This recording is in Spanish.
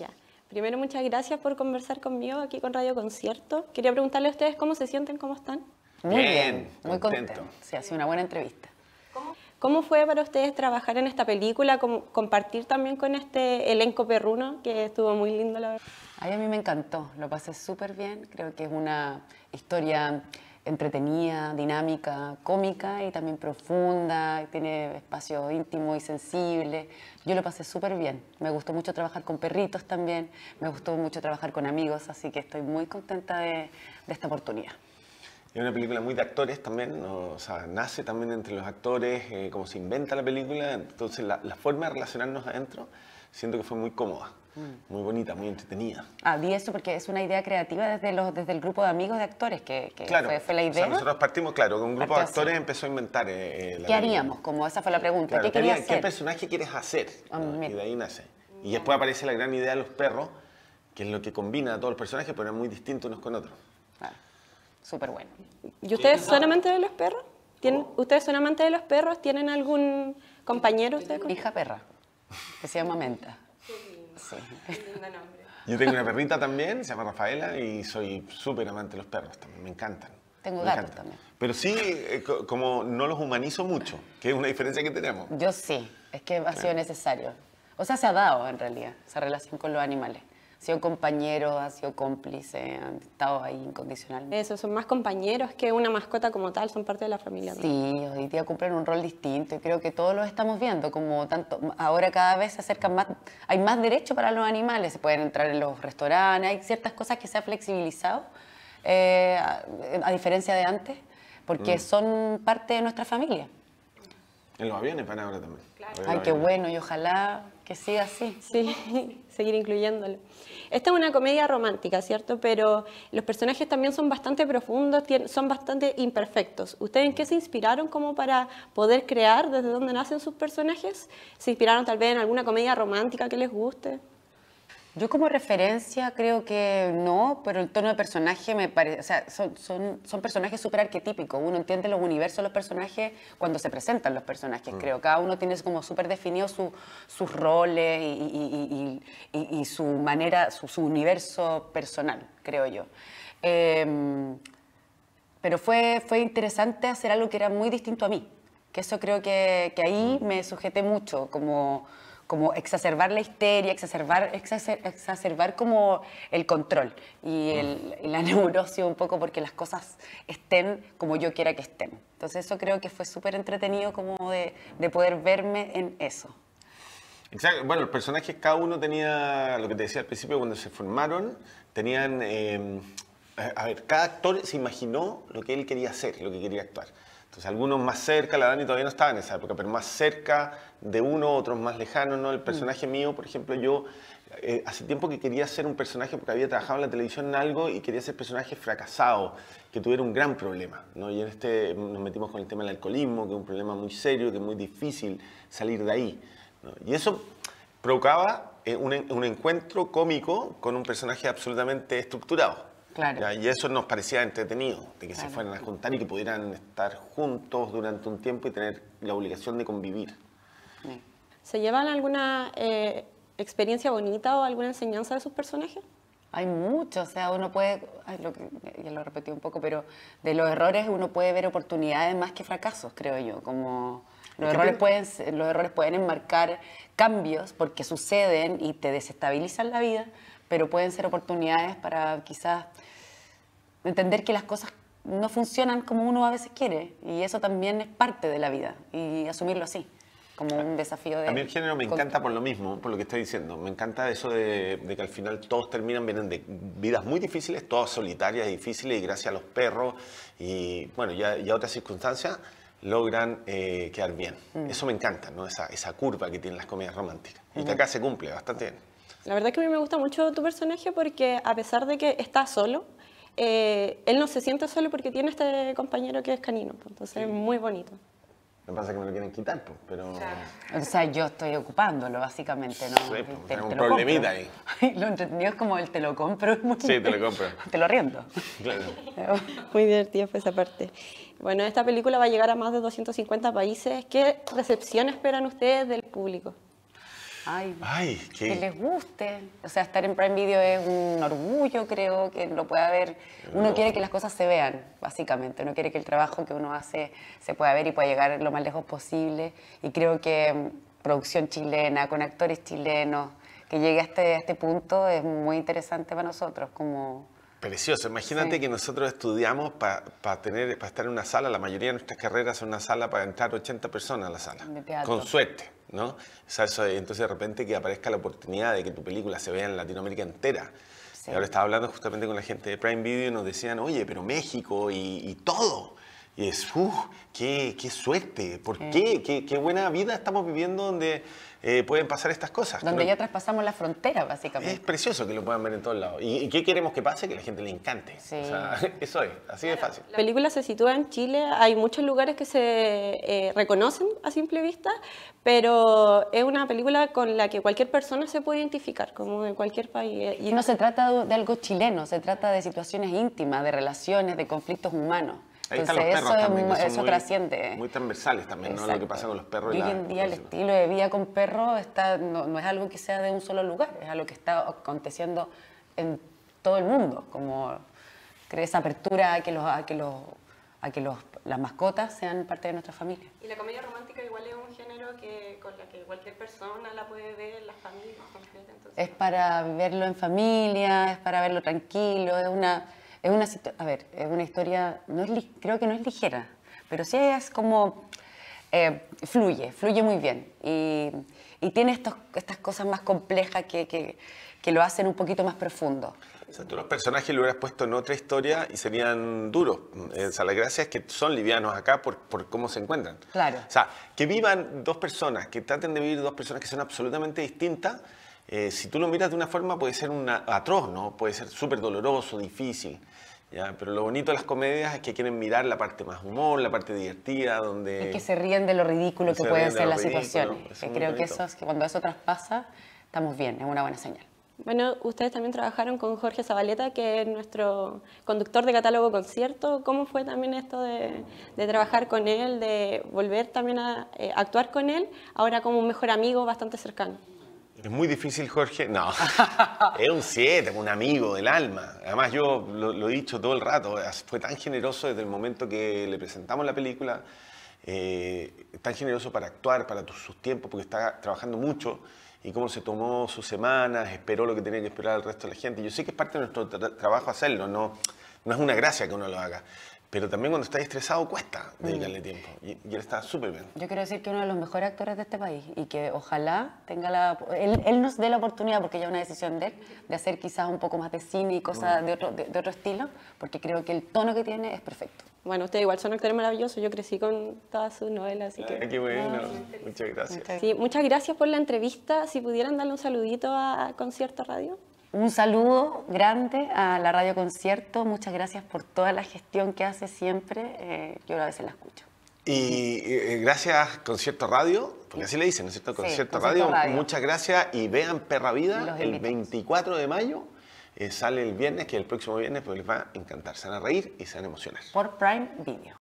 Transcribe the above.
Ya. Primero, muchas gracias por conversar conmigo aquí con Radio Concierto. Quería preguntarle a ustedes cómo se sienten, cómo están. Muy bien, muy contento. Se hace una buena entrevista. ¿Cómo? fue para ustedes trabajar en esta película, compartir también con este elenco perruno, que estuvo muy lindo, la verdad? a mí me encantó, lo pasé súper bien, creo que es una historia entretenida, dinámica, cómica y también profunda, tiene espacio íntimo y sensible. Yo lo pasé súper bien, me gustó mucho trabajar con perritos también, me gustó mucho trabajar con amigos, así que estoy muy contenta de, esta oportunidad. Es una película muy de actores también, o sea, nace también entre los actores, eh, como se inventa la película, entonces la forma de relacionarnos adentro, siento que fue muy cómoda. Mm. muy bonita, muy entretenida. Ah, eso porque es una idea creativa desde, los, desde el grupo de amigos de actores que, fue, la idea. nosotros partimos, claro, con un grupo de actores empezó a inventar. Eh, eh, ¿Qué haríamos? Como esa fue la pregunta. ¿Qué personaje quieres hacer? Ah, y de ahí nace. Y después aparece la gran idea de los perros, que es lo que combina a todos los personajes, pero es muy distinto unos con otros. súper bueno. ¿Y ustedes son amantes de los perros? ¿Tienen, ¿Ustedes son amantes de los perros? ¿Tienen algún compañero? Ustedes? Hija perra, que se llama Menta. Yo tengo una perrita también, se llama Rafaela, y soy súper amante de los perros también, me encantan. Tengo gatos también. Pero sí, eh, como no los humanizo mucho, que es una diferencia que tenemos. Yo sí, es que ha sido necesario. O sea, se ha dado en realidad esa relación con los animales sido compañero, ha sido cómplice, han estado ahí incondicionalmente. Eso, son más compañeros que una mascota como tal, son parte de la familia. Sí, hoy día cumplen un rol distinto y creo que todos lo estamos viendo, como tanto, ahora cada vez se acercan más, hay más derecho para los animales, se pueden entrar en los restaurantes, hay ciertas cosas que se han flexibilizado, eh, a, diferencia de antes, porque mm. son parte de nuestra familia. En los aviones para ahora también. Ay, qué bueno, y ojalá que siga así. Sí, seguir incluyéndolo. Esta es una comedia romántica, ¿cierto? Pero los personajes también son bastante profundos, son bastante imperfectos. ¿Ustedes en qué se inspiraron como para poder crear desde dónde nacen sus personajes? ¿Se inspiraron tal vez en alguna comedia romántica que les guste? Yo como referencia creo que no, pero el tono de personaje me parece, o sea, son, son, personajes súper arquetípicos. Uno entiende los universos de los personajes cuando se presentan los personajes, mm. creo. Cada uno tiene como súper definido su, sus roles y, su manera, su, universo personal, creo yo. Em, pero fue, fue interesante hacer algo que era muy distinto a mí, que eso creo que, que ahí mm. me sujeté mucho, como como exacerbar la histeria, exacerbar, como el control y, mm. la neurosis un poco porque las cosas estén como yo quiera que estén. Entonces eso creo que fue súper entretenido como de, poder verme en eso. Exacto. Bueno, los personajes cada uno tenía, lo que te decía al principio, cuando se formaron, tenían, em, a ver, cada actor se imaginó lo que él quería hacer, lo que quería actuar. Entonces algunos más cerca, la Dani todavía no estaba en esa época, pero más cerca de uno, otros más lejanos, ¿no? El personaje mm. mío, por ejemplo, yo eh, hace tiempo que quería ser un personaje, porque había trabajado en la televisión en algo y quería ser personaje fracasado, que tuviera un gran problema, ¿no? Y en este nos metimos con el tema del alcoholismo, que es un problema muy serio, que es muy difícil salir de ahí, ¿no? Y eso provocaba eh, un encuentro cómico con un personaje absolutamente estructurado. ¿Ya? Y eso nos parecía entretenido, de que se fueran a juntar y que pudieran estar juntos durante un tiempo y tener la obligación de convivir. ¿Se llevan alguna eh, experiencia bonita o alguna enseñanza de sus personajes? Hay mucho, o sea, uno puede, ya lo repetí un poco, pero de los errores uno puede ver oportunidades más que fracasos, creo yo, como... Los errores, pueden, los errores pueden enmarcar cambios porque suceden y te desestabilizan la vida, pero pueden ser oportunidades para quizás entender que las cosas no funcionan como uno a veces quiere y eso también es parte de la vida y asumirlo así como un desafío de... A mí el género me encanta por lo mismo, por lo que estoy diciendo. Me encanta eso de, que al final todos terminan, vienen de vidas muy difíciles, todas solitarias y difíciles, y gracias a los perros y, bueno, ya, ya otras circunstancias, logran eh, quedar bien. Mm. Eso me encanta, ¿no? Esa, esa curva que tienen las comedias románticas. Y que acá se cumple bastante bien. La verdad es que a mí me gusta mucho tu personaje porque a pesar de que está solo, eh, él no se siente solo porque tiene este compañero que es canino, pues, entonces es muy bonito. Lo que pasa es que me lo quieren quitar, pues, pero... O sea, yo estoy ocupándolo, básicamente, ¿no? Sí, pues, tengo un problemita ahí. lo entendió es como el te lo compro. Muy sí, te lo compro. Te lo riendo. Claro. muy divertida fue esa parte. Bueno, esta película va a llegar a más de 250 países. ¿Qué recepción esperan ustedes del público? Ay, que les guste. O sea, estar en Prime Video es un orgullo, creo, que lo pueda ver. Uno quiere que las cosas se vean, básicamente. Uno quiere que el trabajo que uno hace se pueda ver y pueda llegar lo más lejos posible. Y creo que mm, producción chilena, con actores chilenos, que llegue a este, este punto es muy interesante para nosotros como Precioso. Imagínate que nosotros estudiamos para tener para estar en una sala. La mayoría de nuestras carreras son una sala para entrar 80 personas a la sala. con suerte, ¿no? entonces de repente que aparezca la oportunidad de que tu película se vea en Latinoamérica entera. Y ahora estaba hablando justamente con la gente de Prime Video y nos decían, oye, pero México y, y todo. Y es, uff, qué, qué, suerte, ¿por mm. qué? qué? buena vida estamos viviendo donde eh, pueden pasar estas cosas. Donde ya traspasamos la frontera, básicamente. Es precioso que lo puedan ver en todos lados. ¿Y, qué queremos que pase? Que la gente le encante. Sí. O sea, eso es, así de fácil. La película se sitúa en Chile, hay muchos lugares que se eh, reconocen a simple vista, pero es una película con la que cualquier persona se puede identificar, como en cualquier país. Y no se trata de algo chileno, se trata de situaciones íntimas, de relaciones, de conflictos humanos. Entonces, eso también, que muy, trasciende. Muy transversales también, ¿no? Lo que pasa con los perros. Y, hoy en día el estilo de vida con perros está, no, es algo que sea de un solo lugar, es algo que está aconteciendo en todo el mundo. Como crea esa apertura a que los, a que los, a que los, las mascotas sean parte de nuestra familia. Y la comedia romántica igual es un género que, con la que cualquier persona la puede ver, las familias. Entonces... Es para verlo en familia, es para verlo tranquilo, es una es una, a ver, es una historia, no es, creo que no es ligera, pero sí es como, eh, fluye, fluye muy bien. Y, y tiene estos, estas cosas más complejas que, que, que, lo hacen un poquito más profundo. O sea, tú los personajes lo hubieras puesto en otra historia y serían duros. Eh, o sea, la gracia es que son livianos acá por, por cómo se encuentran. Claro. O sea, que vivan dos personas, que traten de vivir dos personas que son absolutamente distintas, eh, si tú lo miras de una forma puede ser un atroz, ¿no? Puede ser súper doloroso, difícil. Pero lo bonito de las comedias es que quieren mirar la parte más humor, la parte divertida, donde... que se ríen de lo ridículo que puede pueden ser las situación situaciones. Creo que, eso es, que cuando eso traspasa, estamos bien, es una buena señal. Bueno, ustedes también trabajaron con Jorge Zabaleta, que es nuestro conductor de catálogo concierto. ¿Cómo fue también esto de, trabajar con él, de volver también a eh, actuar con él, ahora como un mejor amigo bastante cercano? Es muy difícil, Jorge. No, es un 7, un amigo del alma. Además, yo lo, he dicho todo el rato, eh, fue tan generoso desde el momento que le presentamos la película, eh, tan generoso para actuar, para sus tiempos, porque está trabajando mucho y cómo se tomó sus semanas, esperó lo que tenía que esperar el resto de la gente. Yo sé que es parte de nuestro trabajo hacerlo, no, no es una gracia que uno lo haga, pero también cuando está estresado cuesta dedicarle tiempo. Y, él está súper bien. Yo quiero decir que uno de los mejores actores de este país y que ojalá tenga la... Él, nos dé la oportunidad, porque ya es una decisión de él, de hacer quizás un poco más de cine y cosas de, otro, de, otro estilo, porque creo que el tono que tiene es perfecto. Bueno, usted igual son actores maravillosos. Yo crecí con todas sus novelas, así que... Qué bueno. Ah. Muchas gracias. Sí, muchas gracias por la entrevista. Si pudieran darle un saludito a Concierto Radio un saludo grande a la Radio Concierto. Muchas gracias por toda la gestión que hace siempre. Eh, yo a veces la escucho. Y eh, gracias Concierto Radio, porque así le dicen, ¿no es cierto? Concierto, Radio. Muchas gracias y vean Perra Vida el 24 de mayo. Eh, sale el viernes, que el próximo viernes pues les va a encantar. Se van a reír y se van a emocionar. Por Prime Video.